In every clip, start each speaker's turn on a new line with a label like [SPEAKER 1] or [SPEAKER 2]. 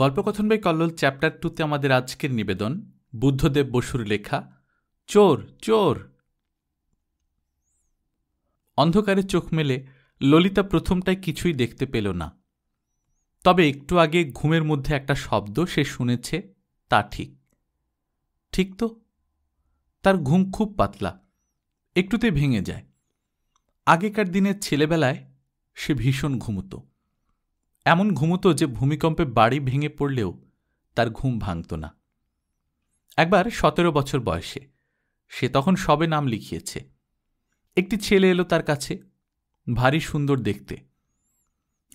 [SPEAKER 1] গল্পকথন by Kallol chapter টুতে আমাদের আজকের নিবেদন বুদ্ধদেব বসুর লেখা চোর চোর অন্ধকারে চোখ মেলে ললিতা প্রথমটায় কিছুই দেখতে পেল না তবে একটু আগে ঘুমের মধ্যে একটা শব্দ সে শুনেছে তা ঠিক ঠিক তো তার ঘুম খুব পাতলা একটুতে ভেঙে যায় আগেকার দিনের ছেলেবেলায় সে ভীষণ ঘুমতো এমন ঘুমতো যে ভূমিকম্পে বাড়ি ভেঙে পড়লেও তার ঘুম ভাঙত না একবার সতেরো বছর বয়সে সে তখন সবে নাম লিখিয়েছে একটি ছেলে এলো তার কাছে ভারী সুন্দর দেখতে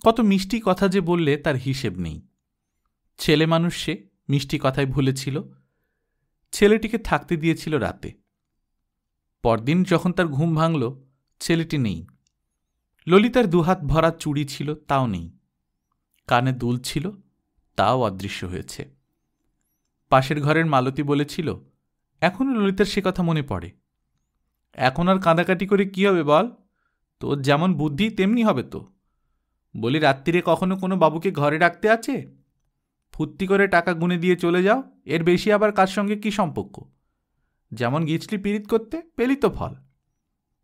[SPEAKER 1] কত মিষ্টি কথা যে বললে তার হিসেব নেই ছেলে মানুষ সে মিষ্টি কথায় ভুলেছিল ছেলেটিকে থাকতে দিয়েছিল রাতে পরদিন যখন তার ঘুম ভাঙল ছেলেটি নেই ললিতার দুহাত ভরা চুড়ি ছিল তাও নেই কানে দুল ছিল তাও অদৃশ্য হয়েছে পাশের ঘরের মালতী বলেছিল এখনও ললিতার সে কথা মনে পড়ে এখন আর কাঁদাকাটি করে কি হবে বল তোর যেমন বুদ্ধি তেমনি হবে তো বলি রাত্রিরে কখনো কোনো বাবুকে ঘরে ডাকতে আছে ফুর্তি করে টাকা গুনে দিয়ে চলে যাও এর বেশি আবার কার সঙ্গে কি সম্পর্ক যেমন গিছলি পীড়িত করতে পেলি তো ফল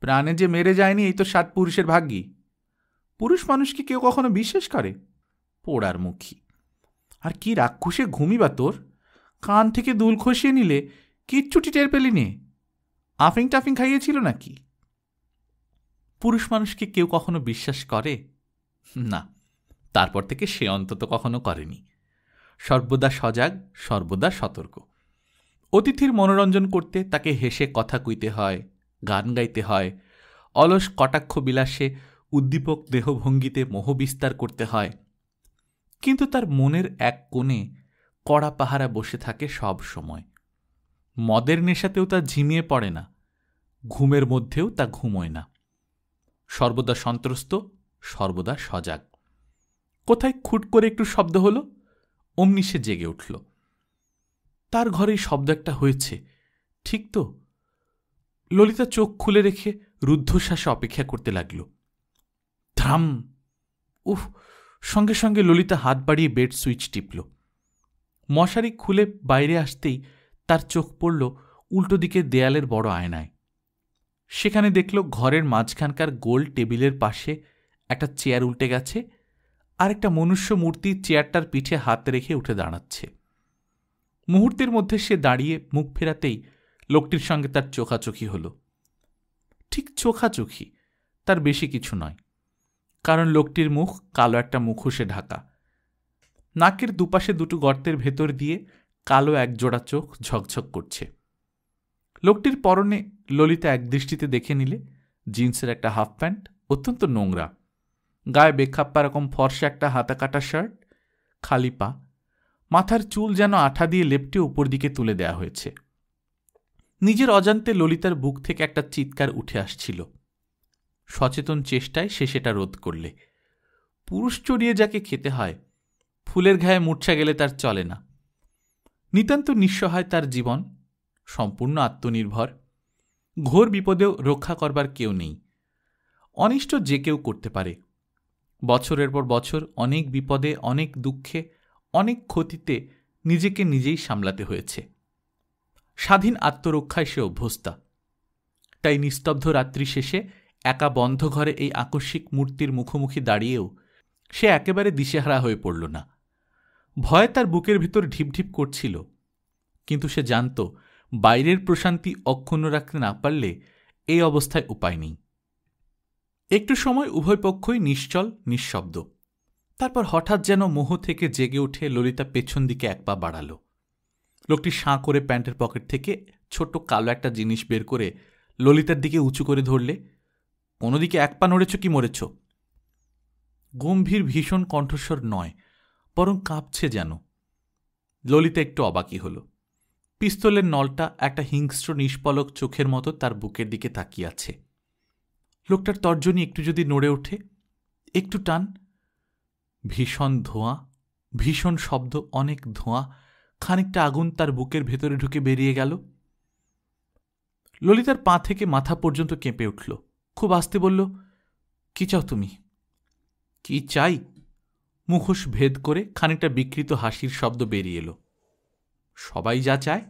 [SPEAKER 1] প্রাণে যে মেরে যায়নি এই তো সাত পুরুষের ভাগ্যি পুরুষ মানুষকে কেউ কখনো বিশ্বাস করে পোড়ার মুখী আর কি রাক্ষসে ঘুমিবা তোর কান থেকে দুল খসিয়ে নিলে কিচ্ছুটি টের পেলি নে আফিং টাফিং খাইয়েছিল নাকি পুরুষ মানুষকে কেউ কখনো বিশ্বাস করে না তারপর থেকে সে অন্তত কখনো করেনি সর্বদা সজাগ সর্বদা সতর্ক অতিথির মনোরঞ্জন করতে তাকে হেসে কথা কইতে হয় গান গাইতে হয় অলস কটাক্ষ বিলাসে উদ্দীপক দেহভঙ্গিতে মোহ বিস্তার করতে হয় কিন্তু তার মনের এক কোণে কড়া পাহারা বসে থাকে সব সময় মদের নেশাতেও তা ঝিমিয়ে পড়ে না ঘুমের মধ্যেও তা ঘুমোয় না সর্বদা সন্ত্রস্ত সর্বদা সজাগ কোথায় খুট করে একটু শব্দ হলো অমনি সে জেগে উঠল তার ঘরেই শব্দ একটা হয়েছে ঠিক তো ললিতা চোখ খুলে রেখে রুদ্ধশ্বাসে অপেক্ষা করতে লাগল ধ্রাম উফ সঙ্গে সঙ্গে ললিতা হাত বাড়িয়ে বেড সুইচ টিপল মশারি খুলে বাইরে আসতেই তার চোখ পড়ল উল্টো দিকে দেয়ালের বড় আয়নায় সেখানে দেখল ঘরের মাঝখানকার গোল টেবিলের পাশে একটা চেয়ার উল্টে গেছে আর একটা মনুষ্য মূর্তি চেয়ারটার পিঠে হাত রেখে উঠে দাঁড়াচ্ছে মুহূর্তের মধ্যে সে দাঁড়িয়ে মুখ ফেরাতেই লোকটির সঙ্গে তার চোখাচোখি হল ঠিক চোখাচোখি তার বেশি কিছু নয় কারণ লোকটির মুখ কালো একটা মুখোশে ঢাকা নাকের দুপাশে দুটো গর্তের ভেতর দিয়ে কালো একজোড়া চোখ ঝকঝক করছে লোকটির পরনে ললিতা একদৃষ্টিতে দেখে নিলে জিন্সের একটা হাফ প্যান্ট অত্যন্ত নোংরা গায়ে বেখাপ্পা রকম ফর্সা একটা হাতা কাটা শার্ট খালি পা মাথার চুল যেন আঠা দিয়ে লেপটে উপর দিকে তুলে দেয়া হয়েছে নিজের অজান্তে ললিতার বুক থেকে একটা চিৎকার উঠে আসছিল সচেতন চেষ্টায় সে সেটা রোধ করলে পুরুষ চড়িয়ে যাকে খেতে হয় ফুলের ঘায়ে মূর্ছা গেলে তার চলে না নিতান্ত নিঃসহায় তার জীবন সম্পূর্ণ আত্মনির্ভর ঘোর বিপদেও রক্ষা করবার কেউ নেই অনিষ্ট যে কেউ করতে পারে বছরের পর বছর অনেক বিপদে অনেক দুঃখে অনেক ক্ষতিতে নিজেকে নিজেই সামলাতে হয়েছে স্বাধীন আত্মরক্ষায় সে অভ্যস্তা তাই নিস্তব্ধ রাত্রি শেষে একা বন্ধ ঘরে এই আকস্মিক মূর্তির মুখোমুখি দাঁড়িয়েও সে একেবারে দিশেহারা হয়ে পড়ল না ভয় তার বুকের ভিতর ঢিপঢিপ করছিল কিন্তু সে জানত বাইরের প্রশান্তি অক্ষুণ্ণ রাখতে না পারলে এই অবস্থায় উপায় নেই একটু সময় উভয় পক্ষই নিশ্চল নিঃশব্দ তারপর হঠাৎ যেন মোহ থেকে জেগে উঠে ললিতা পেছন দিকে এক পা বাড়াল লোকটি সাঁ করে প্যান্টের পকেট থেকে ছোট্ট কালো একটা জিনিস বের করে ললিতার দিকে উঁচু করে ধরলে কোনোদিকে এক পা নড়েছ কি মরেছ গম্ভীর ভীষণ কণ্ঠস্বর নয় বরং কাঁপছে যেন ললিতা একটু অবাকি হল পিস্তলের নলটা একটা হিংস্র নিষ্পলক চোখের মতো তার বুকের দিকে তাকিয়ে আছে লোকটার তর্জনী একটু যদি নড়ে ওঠে একটু টান ভীষণ ধোঁয়া ভীষণ শব্দ অনেক ধোঁয়া খানিকটা আগুন তার বুকের ভেতরে ঢুকে বেরিয়ে গেল ললিতার পা থেকে মাথা পর্যন্ত কেঁপে উঠল খুব আস্তে বলল কি চাও তুমি কি চাই মুখোশ ভেদ করে খানিকটা বিকৃত হাসির শব্দ বেরিয়ে এলো সবাই যা চায়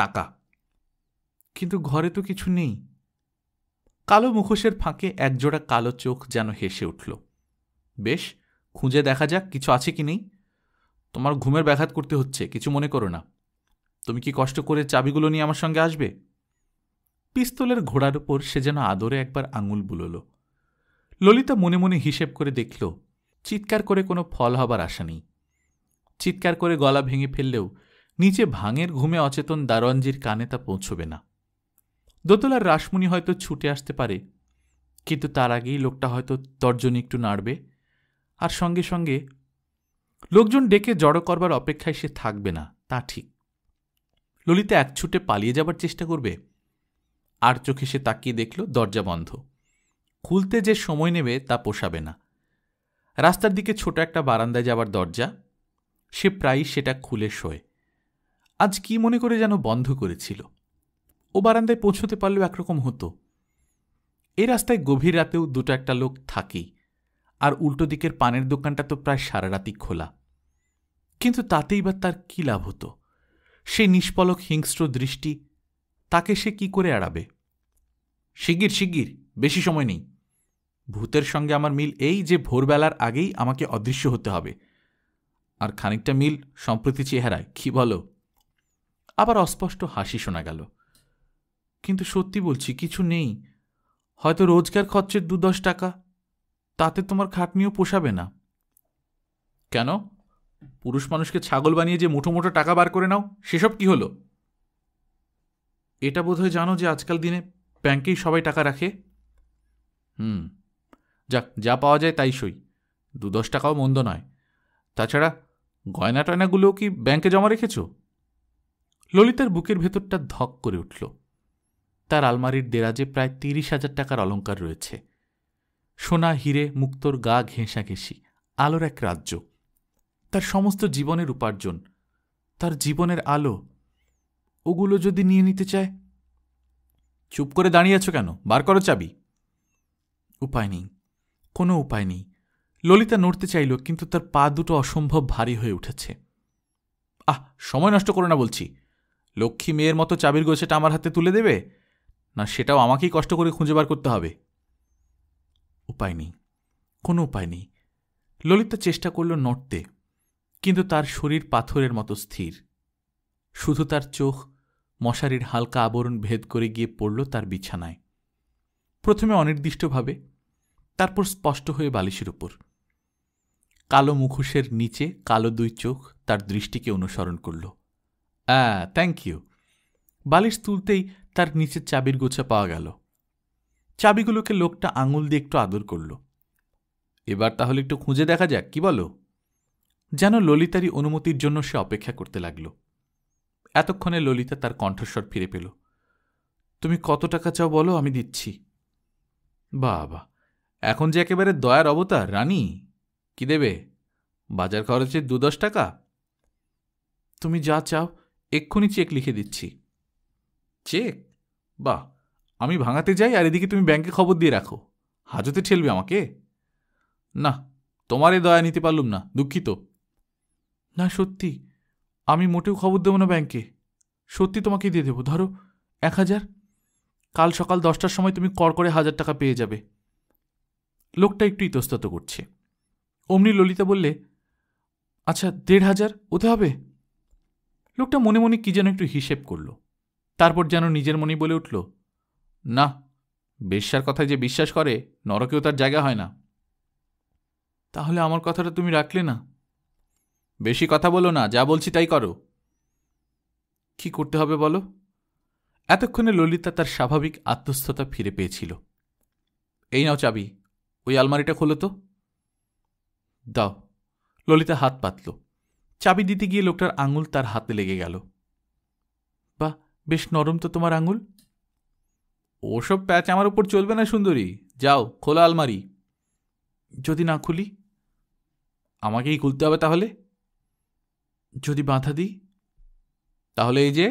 [SPEAKER 1] টাকা কিন্তু ঘরে তো কিছু নেই কালো মুখোশের ফাঁকে একজোড়া কালো চোখ যেন হেসে উঠল বেশ খুঁজে দেখা যাক কিছু আছে কি নেই তোমার ঘুমের ব্যাঘাত করতে হচ্ছে কিছু মনে করো না তুমি কি কষ্ট করে চাবিগুলো নিয়ে আমার সঙ্গে আসবে পিস্তলের ঘোড়ার ওপর সে যেন আদরে একবার আঙুল বুলল ললিতা মনে মনে হিসেব করে দেখল চিৎকার করে কোনো ফল হবার আশা নেই চিৎকার করে গলা ভেঙে ফেললেও নিচে ভাঙের ঘুমে অচেতন দারঞ্জির কানে তা পৌঁছবে না দোতলার রাসমণি হয়তো ছুটে আসতে পারে কিন্তু তার আগেই লোকটা হয়তো তর্জন একটু নাড়বে আর সঙ্গে সঙ্গে লোকজন ডেকে জড়ো করবার অপেক্ষায় সে থাকবে না তা ঠিক ললিতা এক ছুটে পালিয়ে যাবার চেষ্টা করবে আর চোখে সে তাকিয়ে দেখল দরজা বন্ধ খুলতে যে সময় নেবে তা পোষাবে না রাস্তার দিকে ছোট একটা বারান্দায় যাবার দরজা সে প্রায়ই সেটা খুলে শোয় আজ কি মনে করে যেন বন্ধ করেছিল ও বারান্দায় পৌঁছতে পারলেও একরকম হতো এ রাস্তায় গভীর রাতেও দুটো একটা লোক থাকেই আর উল্টো দিকের পানের দোকানটা তো প্রায় সারা রাতি খোলা কিন্তু তাতেই বা তার কী লাভ হতো সে নিষ্পলক হিংস্র দৃষ্টি তাকে সে কি করে এড়াবে শিগগির শিগগির বেশি সময় নেই ভূতের সঙ্গে আমার মিল এই যে ভোরবেলার আগেই আমাকে অদৃশ্য হতে হবে আর খানিকটা মিল সম্প্রতি চেহারায় কি বলো আবার অস্পষ্ট হাসি শোনা গেল কিন্তু সত্যি বলছি কিছু নেই হয়তো রোজকার খরচের দু দশ টাকা তাতে তোমার খাটনিও পোষাবে না কেন পুরুষ মানুষকে ছাগল বানিয়ে যে মুঠো মুঠো টাকা বার করে নাও সেসব কি হলো এটা বোধহয় জানো যে আজকাল দিনে ব্যাংকেই সবাই টাকা রাখে হুম যাক যা পাওয়া যায় তাই সই দু দশ টাকাও মন্দ নয় তাছাড়া গয়না টয়নাগুলোও কি ব্যাংকে জমা রেখেছ ললিতার বুকের ভেতরটা ধক করে উঠল তার আলমারির দেরাজে প্রায় তিরিশ হাজার টাকার অলঙ্কার রয়েছে সোনা হিরে মুক্তর গা ঘেঁষা ঘেঁষি আলোর এক রাজ্য তার সমস্ত জীবনের উপার্জন তার জীবনের আলো ওগুলো যদি নিয়ে নিতে চায় চুপ করে দাঁড়িয়ে আছো কেন বার করো চাবি উপায় নেই কোনো উপায় নেই ললিতা নড়তে চাইল কিন্তু তার পা দুটো অসম্ভব ভারী হয়ে উঠেছে আহ সময় নষ্ট করো না বলছি লক্ষ্মী মেয়ের মতো চাবির গোছেটা আমার হাতে তুলে দেবে না সেটাও আমাকেই কষ্ট করে খুঁজে বার করতে হবে উপায় নেই কোনো উপায় নেই ললিতা চেষ্টা করল নড়তে কিন্তু তার শরীর পাথরের মতো স্থির শুধু তার চোখ মশারির হালকা আবরণ ভেদ করে গিয়ে পড়ল তার বিছানায় প্রথমে অনির্দিষ্টভাবে তারপর স্পষ্ট হয়ে বালিশের উপর কালো মুখোশের নিচে কালো দুই চোখ তার দৃষ্টিকে অনুসরণ করল অ্যাঁ থ্যাংক ইউ বালিশ তুলতেই তার নিচের চাবির গোছা পাওয়া গেল চাবিগুলোকে লোকটা আঙুল দিয়ে একটু আদর করল এবার তাহলে একটু খুঁজে দেখা যাক কি বলো যেন ললিতারই অনুমতির জন্য সে অপেক্ষা করতে লাগলো এতক্ষণে ললিতা তার কণ্ঠস্বর ফিরে পেল তুমি কত টাকা চাও বলো আমি দিচ্ছি বাবা এখন যে একেবারে দয়ার অবতার রানী কি দেবে বাজার খরচে দু দশ টাকা তুমি যা চাও এক্ষুনি চেক লিখে দিচ্ছি চেক বা আমি ভাঙাতে যাই আর এদিকে তুমি ব্যাংকে খবর দিয়ে রাখো হাজতে ঠেলবে আমাকে না তোমার এই দয়া নিতে পারলুম না দুঃখিত না সত্যি আমি মোটেও খবর দেবো না ব্যাংকে সত্যি তোমাকে দিয়ে দেবো ধরো এক হাজার কাল সকাল দশটার সময় তুমি কর করে হাজার টাকা পেয়ে যাবে লোকটা একটু ইতস্তত করছে অমনি ললিতা বললে আচ্ছা দেড় হাজার ওতে হবে লোকটা মনে মনে কী যেন একটু হিসেব করল তারপর যেন নিজের মনে বলে উঠল না বেশ্যার কথায় যে বিশ্বাস করে নরকেও তার জায়গা হয় না তাহলে আমার কথাটা তুমি রাখলে না বেশি কথা বলো না যা বলছি তাই করো কি করতে হবে বলো এতক্ষণে ললিতা তার স্বাভাবিক আত্মস্থতা ফিরে পেয়েছিল এই নাও চাবি ওই আলমারিটা খোলো তো দাও ললিতা হাত পাতল চাবি দিতে গিয়ে লোকটার আঙুল তার হাতে লেগে গেল বা বেশ নরম তো তোমার আঙুল ওসব প্যাচ আমার উপর চলবে না সুন্দরী যাও খোলা আলমারি যদি না খুলি আমাকেই খুলতে হবে তাহলে যদি বাঁধা দিই তাহলে এই যে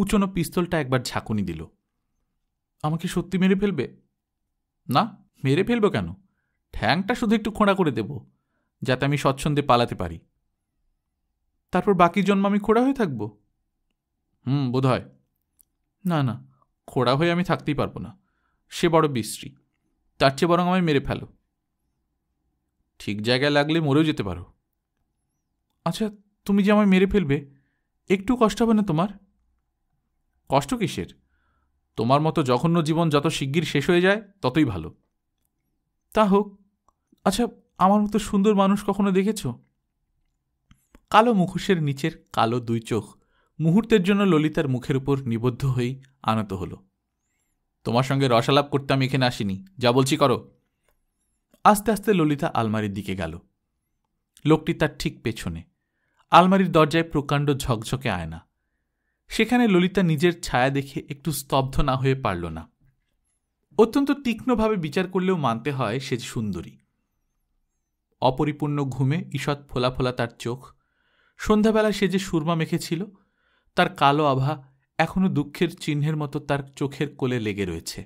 [SPEAKER 1] উঁচনো পিস্তলটা একবার ঝাঁকুনি দিল আমাকে সত্যি মেরে ফেলবে না মেরে ফেলবো কেন ঠ্যাংটা শুধু একটু খোঁড়া করে দেব যাতে আমি স্বচ্ছন্দে পালাতে পারি তারপর বাকি জন্ম আমি খোঁড়া হয়ে থাকবো হুম বোধ হয় না না খোঁড়া হয়ে আমি থাকতেই পারবো না সে বড় বিশ্রী তার চেয়ে বরং আমায় মেরে ফেলো ঠিক জায়গায় লাগলে মরেও যেতে পারো আচ্ছা তুমি যে আমায় মেরে ফেলবে একটু কষ্ট হবে না তোমার কষ্ট কিসের তোমার মতো জঘন্য জীবন যত শিগগির শেষ হয়ে যায় ততই ভালো তা হোক আচ্ছা আমার মতো সুন্দর মানুষ কখনো দেখেছ কালো মুখোশের নিচের কালো দুই চোখ মুহূর্তের জন্য ললিতার মুখের উপর নিবদ্ধ হয়েই আনত হল তোমার সঙ্গে রসালাপ করতে আমি এখানে আসিনি যা বলছি করো আস্তে আস্তে ললিতা আলমারির দিকে গেল লোকটি তার ঠিক পেছনে আলমারির দরজায় প্রকাণ্ড ঝকঝকে আয়না সেখানে ললিতা নিজের ছায়া দেখে একটু স্তব্ধ না হয়ে পারল না অত্যন্ত তীক্ষ্ণভাবে বিচার করলেও মানতে হয় সে সুন্দরী অপরিপূর্ণ ঘুমে ঈষৎ ফোলা ফোলা তার চোখ সন্ধ্যাবেলা সে যে সুরমা মেখেছিল তার কালো আভা এখনও দুঃখের চিহ্নের মতো তার চোখের কোলে লেগে রয়েছে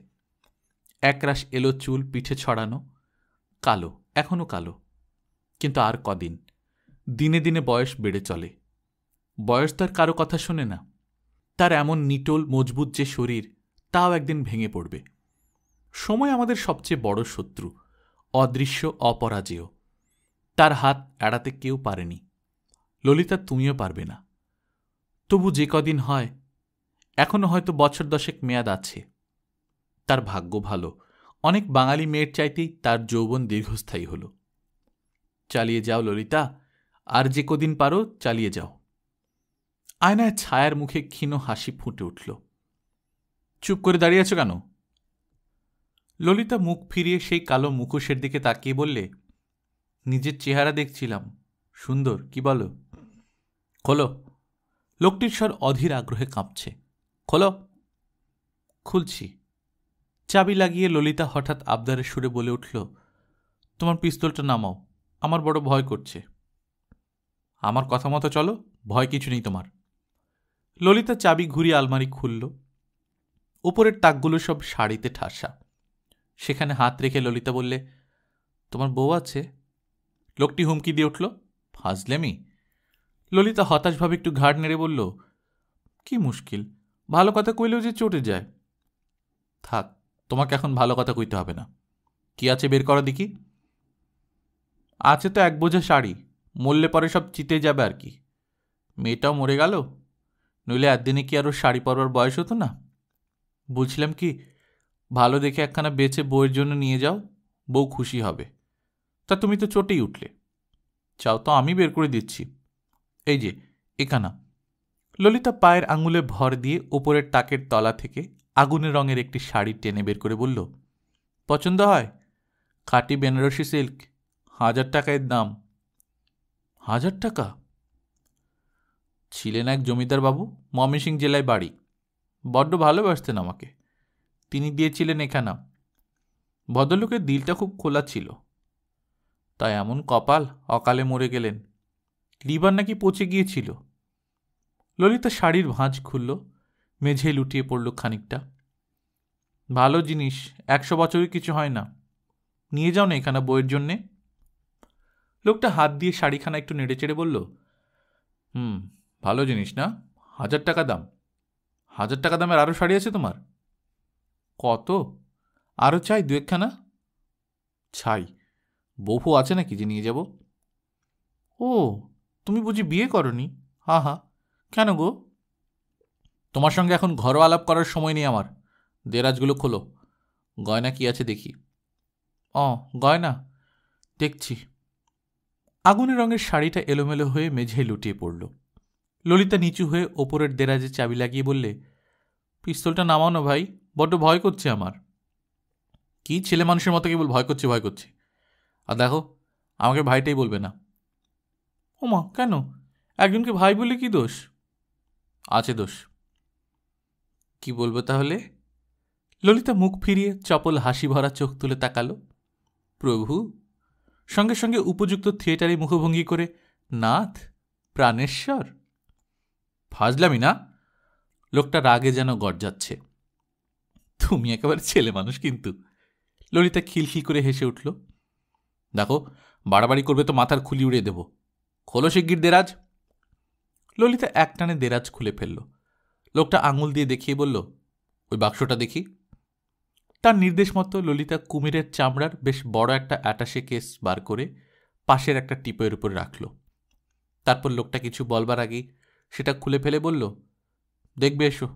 [SPEAKER 1] একরাশ এলো চুল পিঠে ছড়ানো কালো এখনও কালো কিন্তু আর কদিন দিনে দিনে বয়স বেড়ে চলে বয়স তার কারো কথা শোনে না তার এমন নিটোল মজবুত যে শরীর তাও একদিন ভেঙে পড়বে সময় আমাদের সবচেয়ে বড় শত্রু অদৃশ্য অপরাজেয় তার হাত এড়াতে কেউ পারেনি ললিতা তুমিও পারবে না তবু যে কদিন হয় এখনও হয়তো বছর দশেক মেয়াদ আছে তার ভাগ্য ভালো অনেক বাঙালি মেয়ের চাইতেই তার যৌবন দীর্ঘস্থায়ী হল চালিয়ে যাও ললিতা আর যে কদিন পারো চালিয়ে যাও আয়নায় ছায়ার মুখে ক্ষীণ হাসি ফুটে উঠল চুপ করে দাঁড়িয়ে আছো কেন ললিতা মুখ ফিরিয়ে সেই কালো মুখোশের দিকে তাকিয়ে বললে নিজের চেহারা দেখছিলাম সুন্দর কি বলো খোলো লোকটির স্বর অধীর আগ্রহে কাঁপছে খোলো খুলছি চাবি লাগিয়ে ললিতা হঠাৎ আবদারের সুরে বলে উঠল তোমার পিস্তলটা নামাও আমার বড় ভয় করছে আমার কথা মতো চলো ভয় কিছু নেই তোমার ললিতা চাবি ঘুরিয়ে আলমারি খুলল উপরের তাকগুলো সব শাড়িতে ঠাসা সেখানে হাত রেখে ললিতা বললে তোমার বউ আছে লোকটি হুমকি দিয়ে উঠল ফাজলেমি ললিতা হতাশভাবে একটু ঘাড় নেড়ে বলল কি মুশকিল ভালো কথা কইলেও যে চটে যায় থাক তোমাকে এখন ভালো কথা কইতে হবে না কি আছে বের করো দেখি আছে তো এক বোঝা শাড়ি মরলে পরে সব চিতে যাবে আর কি মেয়েটাও মরে গেল নইলে একদিনে কি আরও শাড়ি পরবার বয়স হতো না বলছিলাম কি ভালো দেখে একখানা বেছে বউয়ের জন্য নিয়ে যাও বউ খুশি হবে তা তুমি তো চটেই উঠলে চাও তো আমি বের করে দিচ্ছি এই যে একানা ললিতা পায়ের আঙুলে ভর দিয়ে ওপরের তাকের তলা থেকে আগুনের রঙের একটি শাড়ি টেনে বের করে বলল পছন্দ হয় খাঁটি বেনারসি সিল্ক হাজার টাকায় দাম হাজার টাকা ছিলেন এক জমিদার বাবু মমিসিং জেলায় বাড়ি বড্ড ভালোবাসতেন আমাকে তিনি দিয়েছিলেন এখানে ভদ্রলোকের দিলটা খুব খোলা ছিল তাই এমন কপাল অকালে মরে গেলেন লিবার নাকি পচে গিয়েছিল ললিতা শাড়ির ভাঁজ খুলল মেঝে লুটিয়ে পড়ল খানিকটা ভালো জিনিস একশো বছরের কিছু হয় না নিয়ে যাও না এখানে বইয়ের জন্যে লোকটা হাত দিয়ে শাড়িখানা একটু নেড়ে চেড়ে বলল হুম ভালো জিনিস না হাজার টাকা দাম হাজার টাকা দামের আরও শাড়ি আছে তোমার কত আরও চাই দু একখানা ছাই বহু আছে নাকি যে নিয়ে যাব ও তুমি বুঝি বিয়ে করনি হা হা কেন গো তোমার সঙ্গে এখন ঘরোয়া আলাপ করার সময় নেই আমার দেরাজগুলো খোলো গয়না কি আছে দেখি অ গয়না দেখছি আগুনের রঙের শাড়িটা এলোমেলো হয়ে মেঝে লুটিয়ে পড়ল ললিতা নিচু হয়ে ওপরের দেরাজে চাবি লাগিয়ে বললে পিস্তলটা নামাও না ভাই বড্ড ভয় করছে আমার কি ছেলে মানুষের মতো কেবল ভয় করছে ভয় করছে আর দেখো আমাকে ভাইটাই বলবে না ওমা কেন একজনকে ভাই বলে কি দোষ আছে দোষ কি বলবো তাহলে ললিতা মুখ ফিরিয়ে চপল হাসি ভরা চোখ তুলে তাকালো প্রভু সঙ্গে সঙ্গে উপযুক্ত থিয়েটারে মুখভঙ্গি করে নাথ প্রাণেশ্বর ফাজলামি না লোকটা রাগে যেন গরজাচ্ছে তুমি একেবারে ছেলে মানুষ কিন্তু ললিতা খিলখিল করে হেসে উঠল দেখো বাড়াবাড়ি করবে তো মাথার খুলি উড়িয়ে দেব খোলো শিগগির দেরাজ ললিতা একটানে দেরাজ খুলে ফেলল লোকটা আঙুল দিয়ে দেখিয়ে বলল ওই বাক্সটা দেখি তার নির্দেশ মতো ললিতা কুমিরের চামড়ার বেশ বড় একটা অ্যাটাশে কেস বার করে পাশের একটা টিপের উপর রাখল তারপর লোকটা কিছু বলবার আগেই সেটা খুলে ফেলে বলল দেখবে এসো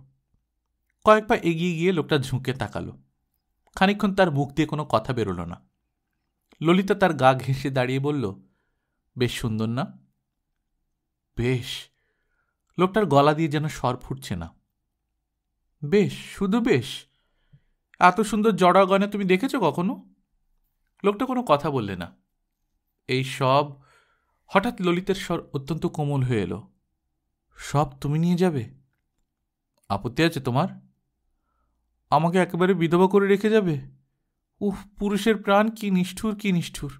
[SPEAKER 1] কয়েক পা এগিয়ে গিয়ে লোকটা ঝুঁকে তাকালো খানিক্ষণ তার মুখ দিয়ে কোনো কথা বেরোলো না ললিতা তার গা ঘেঁষে দাঁড়িয়ে বলল বেশ সুন্দর না বেশ লোকটার গলা দিয়ে যেন স্বর ফুটছে না বেশ শুধু বেশ এত সুন্দর জড়া গয়না তুমি দেখেছো কখনো লোকটা কোনো কথা বললে না এই সব হঠাৎ ললিতের স্বর অত্যন্ত কোমল হয়ে এলো সব তুমি নিয়ে যাবে আপত্তি আছে তোমার আমাকে একেবারে বিধবা করে রেখে যাবে উহ পুরুষের প্রাণ কি নিষ্ঠুর কি নিষ্ঠুর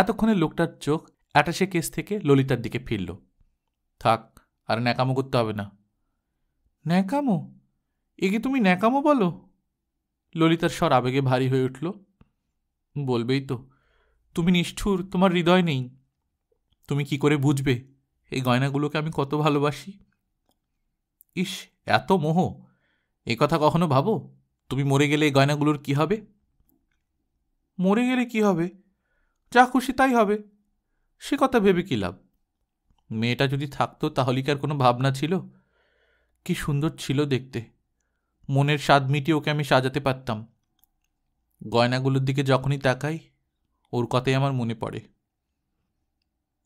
[SPEAKER 1] এতক্ষণে লোকটার চোখ অ্যাটাশে কেস থেকে ললিতার দিকে ফিরল থাক আর ন্যাকামো করতে হবে না ন্যাকামো একে তুমি ন্যাকামো বলো ললিতার স্বর আবেগে ভারী হয়ে উঠল বলবেই তো তুমি নিষ্ঠুর তোমার হৃদয় নেই তুমি কি করে বুঝবে এই গয়নাগুলোকে আমি কত ভালোবাসি ইস এত মোহ এ কথা কখনো ভাবো তুমি মরে গেলে এই গয়নাগুলোর কি হবে মরে গেলে কি হবে যা খুশি তাই হবে সে কথা ভেবে কী লাভ মেয়েটা যদি থাকতো তাহলে কি আর কোনো ভাবনা ছিল কি সুন্দর ছিল দেখতে মনের স্বাদ মিটিয়ে ওকে আমি সাজাতে পারতাম গয়নাগুলোর দিকে যখনই তাকাই ওর কথাই আমার মনে পড়ে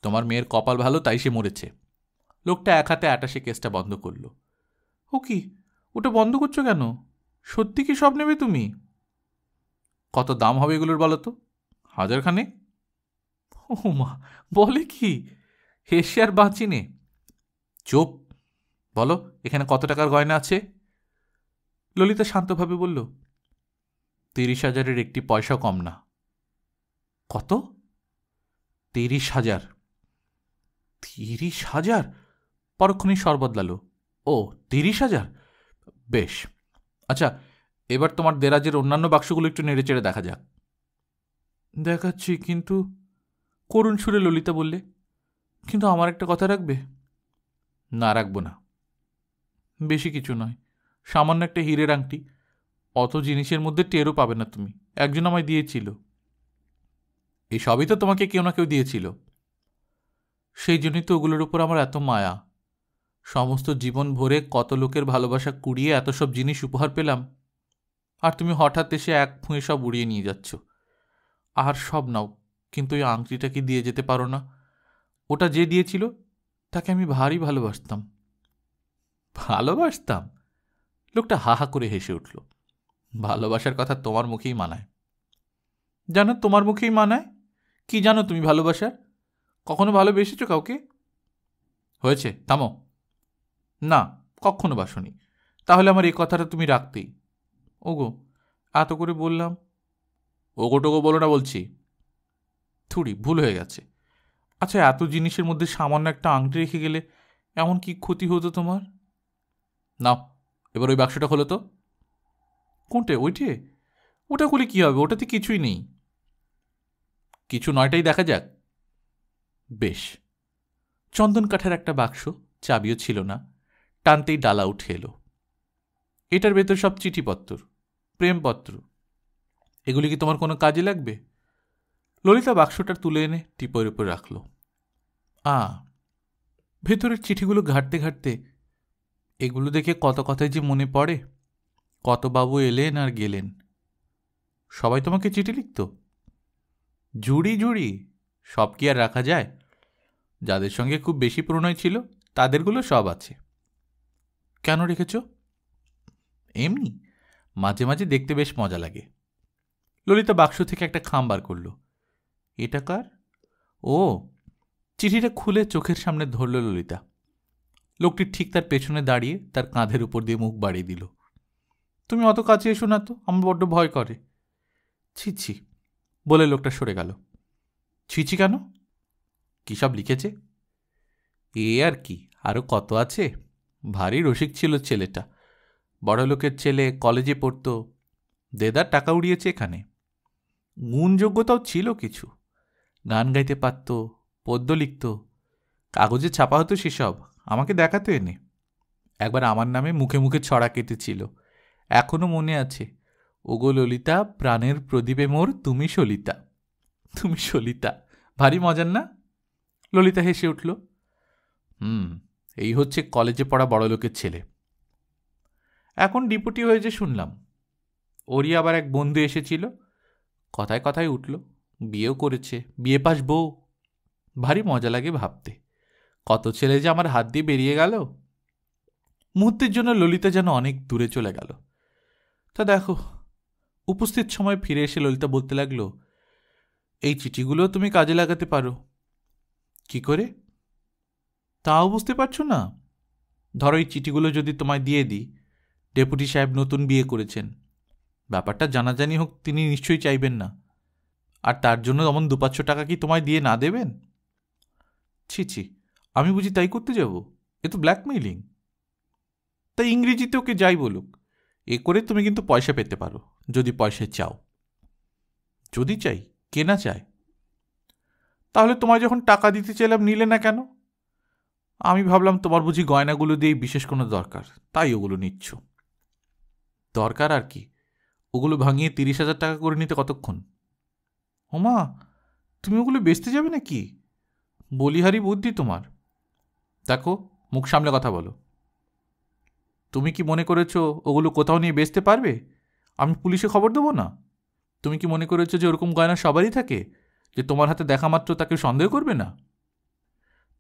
[SPEAKER 1] তোমার মেয়ের কপাল ভালো তাই সে মরেছে লোকটা এক হাতে আটাশে কেসটা বন্ধ করল ও কি ওটা বন্ধ করছো কেন সত্যি কি সব নেবে তুমি কত দাম হবে এগুলোর বলো তো হাজারখানে ও মা বলে কি হেসে আর বাঁচিনে চোপ বলো এখানে কত টাকার গয়না আছে ললিতা শান্তভাবে বলল তিরিশ হাজারের একটি পয়সা কম না কত তিরিশ হাজার তিরিশ হাজার পরক্ষণেই সর্বদলালো ও তিরিশ হাজার বেশ আচ্ছা এবার তোমার দেরাজের অন্যান্য বাক্সগুলো একটু নেড়ে চেড়ে দেখা যাক দেখাচ্ছি কিন্তু করুণ সুরে ললিতা বললে কিন্তু আমার একটা কথা রাখবে না রাখবো না বেশি কিছু নয় সামান্য একটা হীরের আংটি অত জিনিসের মধ্যে টেরও পাবে না তুমি একজন আমায় দিয়েছিল এই সবই তো তোমাকে কেউ না কেউ দিয়েছিল সেই জন্যই তো ওগুলোর উপর আমার এত মায়া সমস্ত জীবন ভরে কত লোকের ভালোবাসা কুড়িয়ে এত সব জিনিস উপহার পেলাম আর তুমি হঠাৎ এসে এক ফুঁয়ে সব উড়িয়ে নিয়ে যাচ্ছ আর সব নাও কিন্তু ওই আংটিটা কি দিয়ে যেতে পারো না ওটা যে দিয়েছিল তাকে আমি ভারী ভালোবাসতাম ভালোবাসতাম লোকটা হা হা করে হেসে উঠল ভালোবাসার কথা তোমার মুখেই মানায় জানো তোমার মুখেই মানায় কি জানো তুমি ভালোবাসার কখনো ভালোবেসেছো কাউকে হয়েছে থামো না কখনো বাসনি তাহলে আমার এই কথাটা তুমি রাখতেই ওগো এত করে বললাম ওগোটোগো বলো না বলছি থুড়ি ভুল হয়ে গেছে আচ্ছা এত জিনিসের মধ্যে সামান্য একটা আংটি রেখে গেলে এমন কি ক্ষতি হতো তোমার না এবার ওই বাক্সটা খোলো তো কোনটে ওইটে ওটা খুলে কী হবে ওটাতে কিছুই নেই কিছু নয়টাই দেখা যাক বেশ চন্দন কাঠের একটা বাক্স চাবিও ছিল না টানতেই ডালা উঠে এলো এটার ভেতর সব চিঠিপত্র প্রেমপত্র এগুলি কি তোমার কোনো কাজে লাগবে ললিতা বাক্সটা তুলে এনে টিপের উপর রাখল আ ভেতরের চিঠিগুলো ঘাঁটতে ঘাঁটতে এগুলো দেখে কত কথাই যে মনে পড়ে কত বাবু এলেন আর গেলেন সবাই তোমাকে চিঠি লিখত ঝুড়ি ঝুড়ি সব কি আর রাখা যায় যাদের সঙ্গে খুব বেশি প্রণয় ছিল তাদেরগুলো সব আছে কেন রেখেছ এমনি মাঝে মাঝে দেখতে বেশ মজা লাগে ললিতা বাক্স থেকে একটা খাম বার করল এটা কার ও চিঠিটা খুলে চোখের সামনে ধরল ললিতা লোকটি ঠিক তার পেছনে দাঁড়িয়ে তার কাঁধের উপর দিয়ে মুখ বাড়িয়ে দিল তুমি অত কাছে এসো না তো আমার বড্ড ভয় করে ছিছি বলে লোকটা সরে গেল ছিছি কেন কী সব লিখেছে এ আর কি আরও কত আছে ভারী রসিক ছিল ছেলেটা বড় লোকের ছেলে কলেজে পড়তো দেদার টাকা উড়িয়েছে এখানে গুণযোগ্যতাও ছিল কিছু গান গাইতে পারত পদ্য লিখত কাগজে ছাপা হতো সেসব আমাকে দেখাতে এনে একবার আমার নামে মুখে মুখে ছড়া কেটেছিল এখনও মনে আছে ওগো ললিতা প্রাণের প্রদীপে মোর তুমি সলিতা তুমি সলিতা ভারী মজার না ললিতা হেসে উঠল হুম এই হচ্ছে কলেজে পড়া লোকের ছেলে এখন ডিপুটি হয়ে যে শুনলাম ওরই আবার এক বন্ধু এসেছিল কথায় কথায় উঠল বিয়েও করেছে বিয়ে পাস বউ ভারী মজা লাগে ভাবতে কত ছেলে যে আমার হাত দিয়ে বেরিয়ে গেল মুহূর্তের জন্য ললিতা যেন অনেক দূরে চলে গেল তা দেখো উপস্থিত সময় ফিরে এসে ললিতা বলতে লাগলো এই চিঠিগুলো তুমি কাজে লাগাতে পারো কি করে তাও বুঝতে পারছো না ধরো এই চিঠিগুলো যদি তোমায় দিয়ে দিই ডেপুটি সাহেব নতুন বিয়ে করেছেন ব্যাপারটা জানাজানি হোক তিনি নিশ্চয়ই চাইবেন না আর তার জন্য অমন দু পাঁচশো টাকা কি তোমায় দিয়ে না দেবেন ছি ছি আমি বুঝি তাই করতে যাব এ তো ব্ল্যাকমেইলিং তাই ইংরেজিতে ওকে যাই বলুক এ করে তুমি কিন্তু পয়সা পেতে পারো যদি পয়সা চাও যদি চাই কেনা চায় তাহলে তোমায় যখন টাকা দিতে চাইলাম নিলে না কেন আমি ভাবলাম তোমার বুঝি গয়নাগুলো দিয়েই বিশেষ কোনো দরকার তাই ওগুলো নিচ্ছ দরকার আর কি ওগুলো ভাঙিয়ে তিরিশ হাজার টাকা করে নিতে কতক্ষণ হোমা তুমি ওগুলো বেচতে যাবে নাকি বলিহারি বুদ্ধি তোমার দেখো মুখ সামলে কথা বলো তুমি কি মনে করেছো ওগুলো কোথাও নিয়ে বেচতে পারবে আমি পুলিশে খবর দেবো না তুমি কি মনে করেছো যে ওরকম গয়না সবারই থাকে যে তোমার হাতে দেখা মাত্র তাকে সন্দেহ করবে না